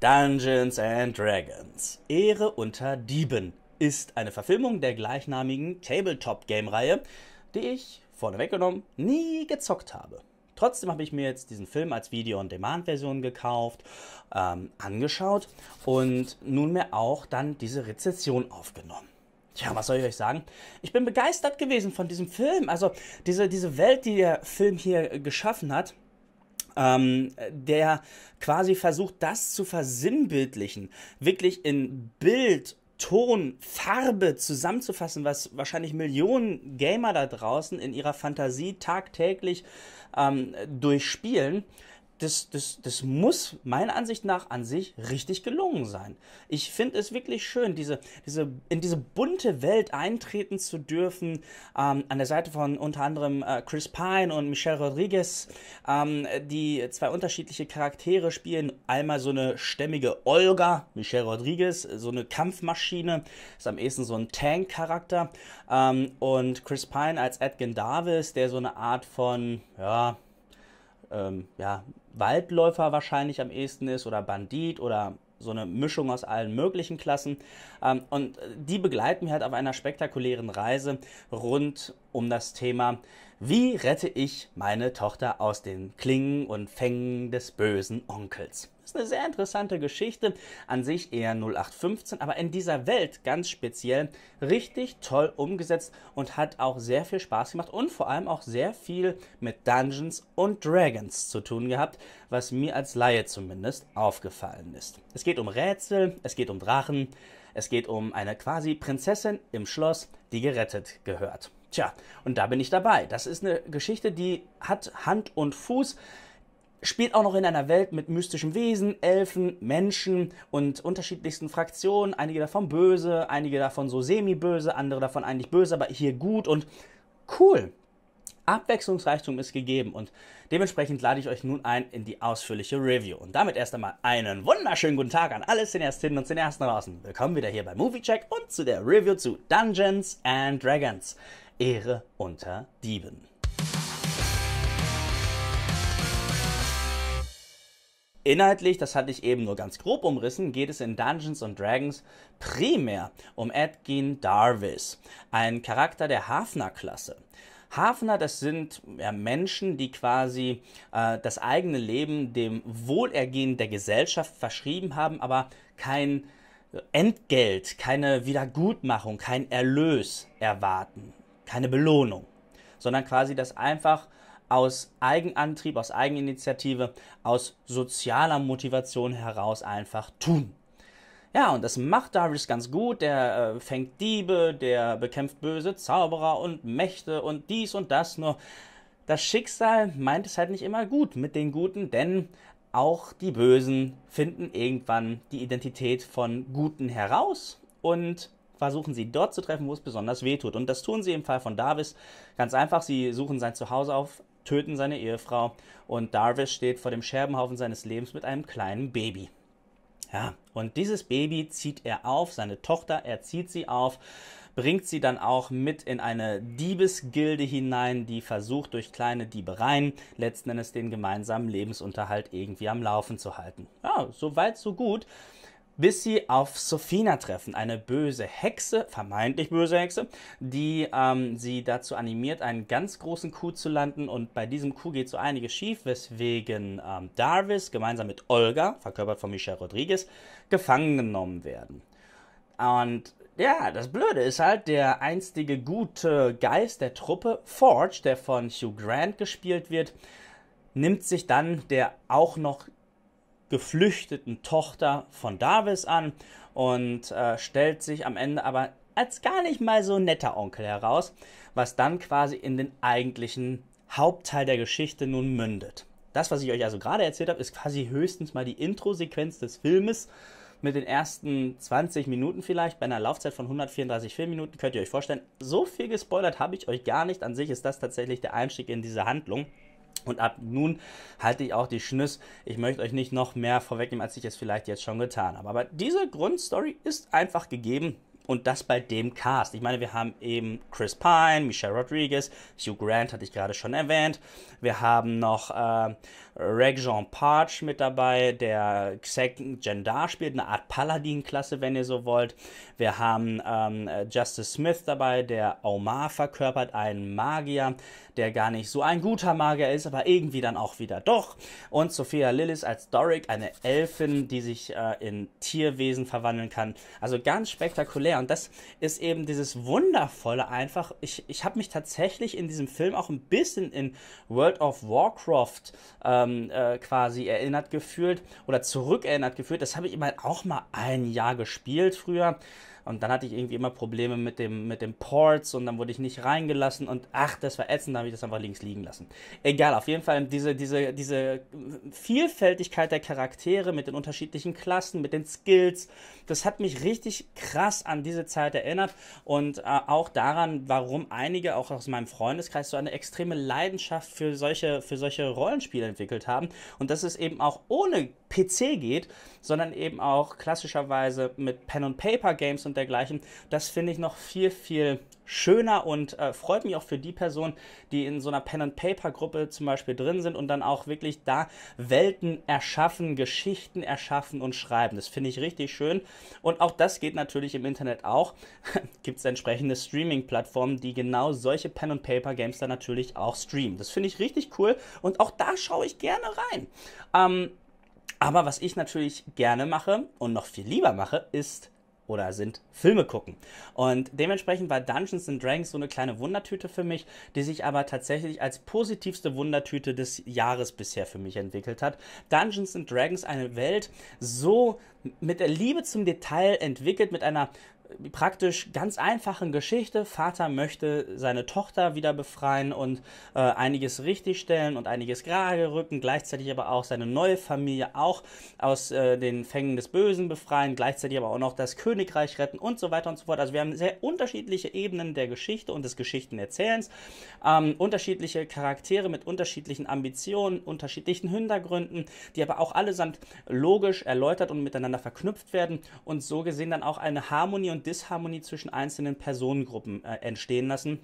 Dungeons and Dragons. Ehre unter Dieben ist eine Verfilmung der gleichnamigen Tabletop-Game-Reihe, die ich, vorneweggenommen, nie gezockt habe. Trotzdem habe ich mir jetzt diesen Film als Video-on-Demand-Version gekauft, ähm, angeschaut und nunmehr auch dann diese Rezession aufgenommen. Tja, was soll ich euch sagen? Ich bin begeistert gewesen von diesem Film. Also diese, diese Welt, die der Film hier geschaffen hat, ähm, der quasi versucht, das zu versinnbildlichen, wirklich in Bild Ton, Farbe zusammenzufassen, was wahrscheinlich Millionen Gamer da draußen in ihrer Fantasie tagtäglich ähm, durchspielen das, das, das muss meiner Ansicht nach an sich richtig gelungen sein. Ich finde es wirklich schön, diese, diese, in diese bunte Welt eintreten zu dürfen, ähm, an der Seite von unter anderem äh, Chris Pine und Michelle Rodriguez, ähm, die zwei unterschiedliche Charaktere spielen. Einmal so eine stämmige Olga, Michelle Rodriguez, so eine Kampfmaschine, ist am ehesten so ein Tank-Charakter. Ähm, und Chris Pine als Edgar Davis, der so eine Art von, ja, ähm, ja, Waldläufer wahrscheinlich am ehesten ist oder Bandit oder so eine Mischung aus allen möglichen Klassen. Ähm, und die begleiten mich halt auf einer spektakulären Reise rund um das Thema, wie rette ich meine Tochter aus den Klingen und Fängen des bösen Onkels ist eine sehr interessante Geschichte, an sich eher 0815, aber in dieser Welt ganz speziell richtig toll umgesetzt und hat auch sehr viel Spaß gemacht und vor allem auch sehr viel mit Dungeons und Dragons zu tun gehabt, was mir als Laie zumindest aufgefallen ist. Es geht um Rätsel, es geht um Drachen, es geht um eine quasi Prinzessin im Schloss, die gerettet gehört. Tja, und da bin ich dabei. Das ist eine Geschichte, die hat Hand und Fuß spielt auch noch in einer Welt mit mystischen Wesen, Elfen, Menschen und unterschiedlichsten Fraktionen. Einige davon böse, einige davon so semi-böse, andere davon eigentlich böse, aber hier gut und cool. Abwechslungsreichtum ist gegeben und dementsprechend lade ich euch nun ein in die ausführliche Review. Und damit erst einmal einen wunderschönen guten Tag an alle Cineastinnen und Cineasten draußen. Willkommen wieder hier bei Movie Check und zu der Review zu Dungeons and Dragons. Ehre unter Dieben. Inhaltlich, das hatte ich eben nur ganz grob umrissen, geht es in Dungeons and Dragons primär um Edgin Darvis, einen Charakter der Hafner-Klasse. Hafner, das sind ja, Menschen, die quasi äh, das eigene Leben dem Wohlergehen der Gesellschaft verschrieben haben, aber kein Entgelt, keine Wiedergutmachung, kein Erlös erwarten, keine Belohnung, sondern quasi das einfach aus Eigenantrieb, aus Eigeninitiative, aus sozialer Motivation heraus einfach tun. Ja, und das macht Darius ganz gut. Der äh, fängt Diebe, der bekämpft böse Zauberer und Mächte und dies und das. Nur das Schicksal meint es halt nicht immer gut mit den Guten, denn auch die Bösen finden irgendwann die Identität von Guten heraus und versuchen sie dort zu treffen, wo es besonders weh tut. Und das tun sie im Fall von Davis ganz einfach. Sie suchen sein Zuhause auf, töten seine Ehefrau und Darvis steht vor dem Scherbenhaufen seines Lebens mit einem kleinen Baby. Ja, und dieses Baby zieht er auf, seine Tochter, er zieht sie auf, bringt sie dann auch mit in eine Diebesgilde hinein, die versucht durch kleine Diebereien letzten Endes den gemeinsamen Lebensunterhalt irgendwie am Laufen zu halten. Ja, so weit, so gut bis sie auf Sophina treffen, eine böse Hexe, vermeintlich böse Hexe, die ähm, sie dazu animiert, einen ganz großen Kuh zu landen. Und bei diesem Kuh geht so einiges schief, weswegen ähm, Darvis gemeinsam mit Olga, verkörpert von Michelle Rodriguez, gefangen genommen werden. Und ja, das Blöde ist halt, der einstige gute Geist der Truppe, Forge, der von Hugh Grant gespielt wird, nimmt sich dann der auch noch geflüchteten Tochter von Davis an und äh, stellt sich am Ende aber als gar nicht mal so netter Onkel heraus, was dann quasi in den eigentlichen Hauptteil der Geschichte nun mündet. Das, was ich euch also gerade erzählt habe, ist quasi höchstens mal die Intro-Sequenz des Filmes mit den ersten 20 Minuten vielleicht, bei einer Laufzeit von 134 Filmminuten, könnt ihr euch vorstellen. So viel gespoilert habe ich euch gar nicht. An sich ist das tatsächlich der Einstieg in diese Handlung. Und ab nun halte ich auch die Schnüss. Ich möchte euch nicht noch mehr vorwegnehmen, als ich es vielleicht jetzt schon getan habe. Aber diese Grundstory ist einfach gegeben. Und das bei dem Cast. Ich meine, wir haben eben Chris Pine, Michelle Rodriguez, Hugh Grant hatte ich gerade schon erwähnt. Wir haben noch äh, Reg-Jean Parch mit dabei, der Xek Jendar spielt, eine Art Paladin-Klasse, wenn ihr so wollt. Wir haben ähm, Justice Smith dabei, der Omar verkörpert, einen Magier, der gar nicht so ein guter Magier ist, aber irgendwie dann auch wieder doch. Und Sophia Lillis als Doric, eine Elfin, die sich äh, in Tierwesen verwandeln kann. Also ganz spektakulär. Und das ist eben dieses Wundervolle einfach. Ich, ich habe mich tatsächlich in diesem Film auch ein bisschen in World of Warcraft ähm, ähm, äh, quasi erinnert gefühlt oder zurückerinnert gefühlt. Das habe ich immer auch mal ein Jahr gespielt früher. Und dann hatte ich irgendwie immer Probleme mit dem, mit dem Ports und dann wurde ich nicht reingelassen und ach, das war ätzend, da habe ich das einfach links liegen lassen. Egal, auf jeden Fall diese, diese, diese Vielfältigkeit der Charaktere mit den unterschiedlichen Klassen, mit den Skills, das hat mich richtig krass an diese Zeit erinnert und äh, auch daran, warum einige auch aus meinem Freundeskreis so eine extreme Leidenschaft für solche, für solche Rollenspiele entwickelt haben. Und das ist eben auch ohne PC geht, sondern eben auch klassischerweise mit Pen-and-Paper-Games und dergleichen. Das finde ich noch viel, viel schöner und äh, freut mich auch für die Personen, die in so einer Pen-and-Paper-Gruppe zum Beispiel drin sind und dann auch wirklich da Welten erschaffen, Geschichten erschaffen und schreiben. Das finde ich richtig schön. Und auch das geht natürlich im Internet auch. Gibt es entsprechende Streaming-Plattformen, die genau solche Pen-and-Paper-Games dann natürlich auch streamen. Das finde ich richtig cool und auch da schaue ich gerne rein. Ähm, aber was ich natürlich gerne mache und noch viel lieber mache, ist oder sind Filme gucken. Und dementsprechend war Dungeons and Dragons so eine kleine Wundertüte für mich, die sich aber tatsächlich als positivste Wundertüte des Jahres bisher für mich entwickelt hat. Dungeons and Dragons, eine Welt so mit der Liebe zum Detail entwickelt, mit einer praktisch ganz einfachen Geschichte. Vater möchte seine Tochter wieder befreien und äh, einiges richtigstellen und einiges gerade rücken, gleichzeitig aber auch seine neue Familie auch aus äh, den Fängen des Bösen befreien, gleichzeitig aber auch noch das Königreich retten und so weiter und so fort. Also wir haben sehr unterschiedliche Ebenen der Geschichte und des Geschichtenerzählens, ähm, unterschiedliche Charaktere mit unterschiedlichen Ambitionen, unterschiedlichen Hintergründen, die aber auch allesamt logisch erläutert und miteinander verknüpft werden und so gesehen dann auch eine Harmonie und Diskussionen Disharmonie zwischen einzelnen Personengruppen äh, entstehen lassen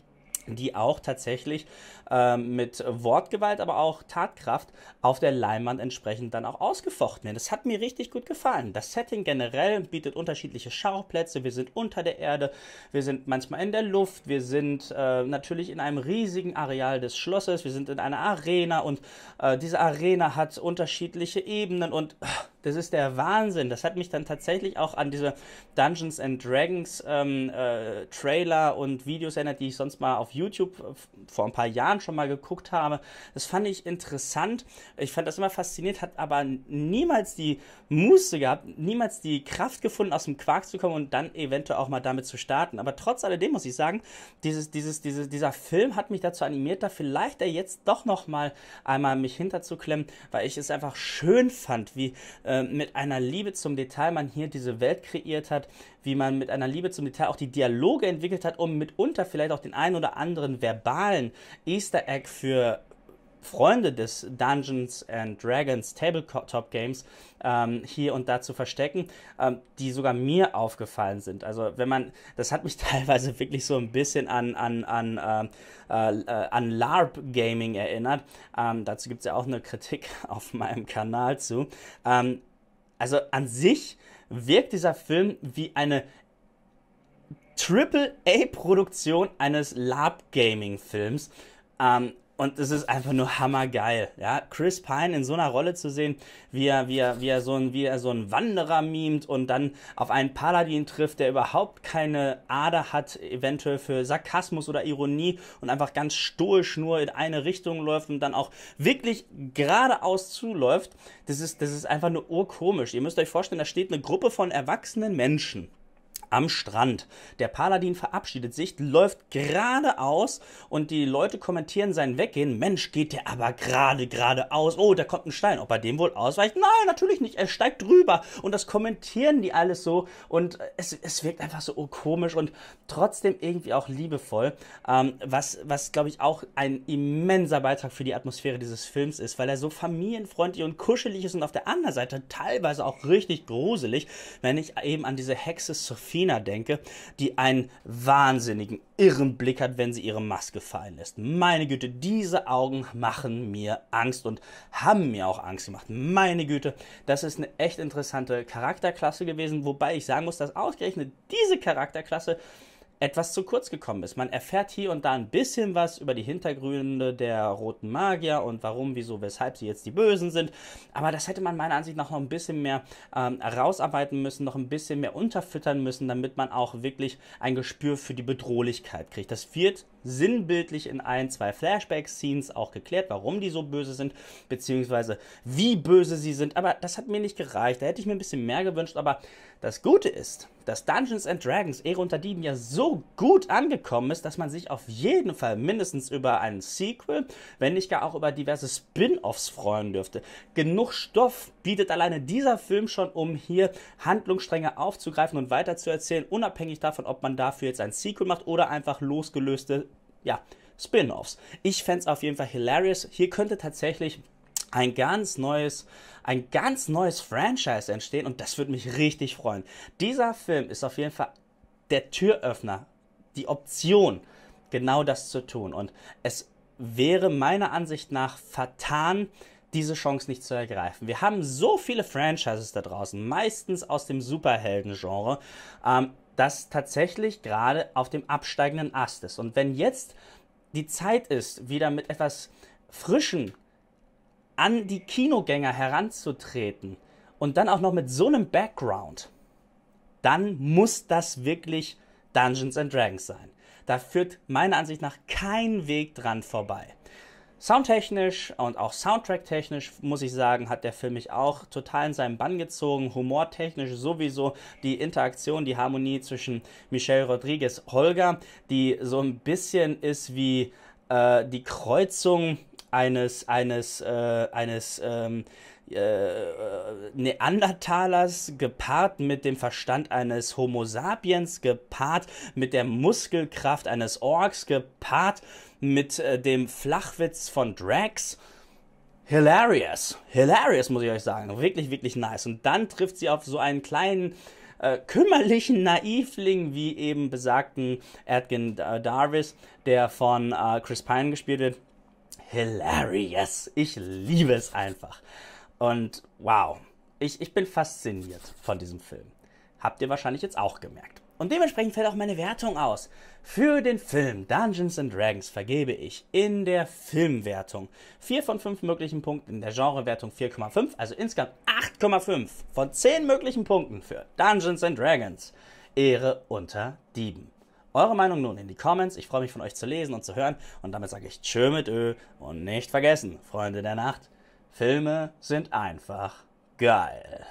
die auch tatsächlich äh, mit Wortgewalt, aber auch Tatkraft auf der Leinwand entsprechend dann auch ausgefochten werden. Das hat mir richtig gut gefallen. Das Setting generell bietet unterschiedliche Schauplätze. Wir sind unter der Erde, wir sind manchmal in der Luft, wir sind äh, natürlich in einem riesigen Areal des Schlosses, wir sind in einer Arena und äh, diese Arena hat unterschiedliche Ebenen und äh, das ist der Wahnsinn. Das hat mich dann tatsächlich auch an diese Dungeons and Dragons ähm, äh, Trailer und Videos erinnert, die ich sonst mal auf YouTube äh, vor ein paar Jahren schon mal geguckt habe. Das fand ich interessant. Ich fand das immer fasziniert, hat aber niemals die Muße gehabt, niemals die Kraft gefunden, aus dem Quark zu kommen und dann eventuell auch mal damit zu starten. Aber trotz alledem muss ich sagen, dieses, dieses, dieses, dieser Film hat mich dazu animiert, da vielleicht er jetzt doch noch mal einmal mich hinterzuklemmen, weil ich es einfach schön fand, wie äh, äh, mit einer Liebe zum Detail man hier diese Welt kreiert hat, wie man mit einer Liebe zum Detail auch die Dialoge entwickelt hat, um mitunter vielleicht auch den einen oder anderen verbalen Easter Egg für Freunde des Dungeons and Dragons Tabletop Games ähm, hier und da zu verstecken, ähm, die sogar mir aufgefallen sind. Also wenn man, das hat mich teilweise wirklich so ein bisschen an, an, an, äh, äh, an LARP Gaming erinnert. Ähm, dazu gibt es ja auch eine Kritik auf meinem Kanal zu. Ähm, also an sich wirkt dieser Film wie eine Triple-A-Produktion eines Lab-Gaming-Films. Ähm, und es ist einfach nur hammergeil, ja. Chris Pine in so einer Rolle zu sehen, wie er, wie er, wie er so ein, wie er so ein Wanderer mimt und dann auf einen Paladin trifft, der überhaupt keine Ader hat, eventuell für Sarkasmus oder Ironie und einfach ganz stoisch nur in eine Richtung läuft und dann auch wirklich geradeaus zuläuft. Das ist, das ist einfach nur urkomisch. Ihr müsst euch vorstellen, da steht eine Gruppe von erwachsenen Menschen, am Strand. Der Paladin verabschiedet sich, läuft geradeaus und die Leute kommentieren sein Weggehen. Mensch, geht der aber gerade geradeaus. Oh, da kommt ein Stein. Ob er dem wohl ausweicht? Nein, natürlich nicht. Er steigt drüber. Und das kommentieren die alles so. Und äh, es, es wirkt einfach so komisch und trotzdem irgendwie auch liebevoll. Ähm, was, was glaube ich, auch ein immenser Beitrag für die Atmosphäre dieses Films ist, weil er so familienfreundlich und kuschelig ist und auf der anderen Seite teilweise auch richtig gruselig, wenn ich eben an diese Hexe Sophie China denke, die einen wahnsinnigen, irren Blick hat, wenn sie ihre Maske fallen lässt. Meine Güte, diese Augen machen mir Angst und haben mir auch Angst gemacht. Meine Güte, das ist eine echt interessante Charakterklasse gewesen, wobei ich sagen muss, dass ausgerechnet diese Charakterklasse etwas zu kurz gekommen ist. Man erfährt hier und da ein bisschen was über die Hintergründe der roten Magier und warum, wieso, weshalb sie jetzt die Bösen sind. Aber das hätte man meiner Ansicht nach noch ein bisschen mehr ähm, rausarbeiten müssen, noch ein bisschen mehr unterfüttern müssen, damit man auch wirklich ein Gespür für die Bedrohlichkeit kriegt. Das wird sinnbildlich in ein, zwei Flashback-Scenes auch geklärt, warum die so böse sind, beziehungsweise wie böse sie sind. Aber das hat mir nicht gereicht. Da hätte ich mir ein bisschen mehr gewünscht. Aber das Gute ist, dass Dungeons and Dragons Ehre unter Dieben ja so gut angekommen ist, dass man sich auf jeden Fall mindestens über einen Sequel, wenn nicht gar auch über diverse Spin-offs freuen dürfte. Genug Stoff bietet alleine dieser Film schon, um hier Handlungsstränge aufzugreifen und weiterzuerzählen, unabhängig davon, ob man dafür jetzt ein Sequel macht oder einfach losgelöste ja, Spin-offs. Ich fände es auf jeden Fall hilarious. Hier könnte tatsächlich ein ganz neues, ein ganz neues Franchise entstehen und das würde mich richtig freuen. Dieser Film ist auf jeden Fall der Türöffner, die Option, genau das zu tun. Und es wäre meiner Ansicht nach vertan, diese Chance nicht zu ergreifen. Wir haben so viele Franchises da draußen, meistens aus dem Superhelden-Genre. Ähm, das tatsächlich gerade auf dem absteigenden Ast ist. Und wenn jetzt die Zeit ist, wieder mit etwas Frischen an die Kinogänger heranzutreten und dann auch noch mit so einem Background, dann muss das wirklich Dungeons and Dragons sein. Da führt meiner Ansicht nach kein Weg dran vorbei. Soundtechnisch und auch Soundtrack-technisch muss ich sagen, hat der Film mich auch total in seinen Bann gezogen. Humortechnisch sowieso die Interaktion, die Harmonie zwischen Michelle Rodriguez Holger, die so ein bisschen ist wie äh, die Kreuzung eines eines äh, eines ähm, äh, äh, Neandertalers gepaart mit dem Verstand eines Homo sapiens, gepaart mit der Muskelkraft eines Orks, gepaart mit äh, dem Flachwitz von Drax. Hilarious, hilarious muss ich euch sagen, wirklich, wirklich nice. Und dann trifft sie auf so einen kleinen äh, kümmerlichen Naivling wie eben besagten Edgin äh, Davis, der von äh, Chris Pine gespielt wird. Hilarious. Ich liebe es einfach. Und wow, ich, ich bin fasziniert von diesem Film. Habt ihr wahrscheinlich jetzt auch gemerkt. Und dementsprechend fällt auch meine Wertung aus. Für den Film Dungeons and Dragons vergebe ich in der Filmwertung 4 von 5 möglichen Punkten, in der Genrewertung 4,5, also insgesamt 8,5 von 10 möglichen Punkten für Dungeons and Dragons. Ehre unter Dieben. Eure Meinung nun in die Comments. Ich freue mich von euch zu lesen und zu hören. Und damit sage ich Tschö mit Ö und nicht vergessen, Freunde der Nacht. Filme sind einfach geil.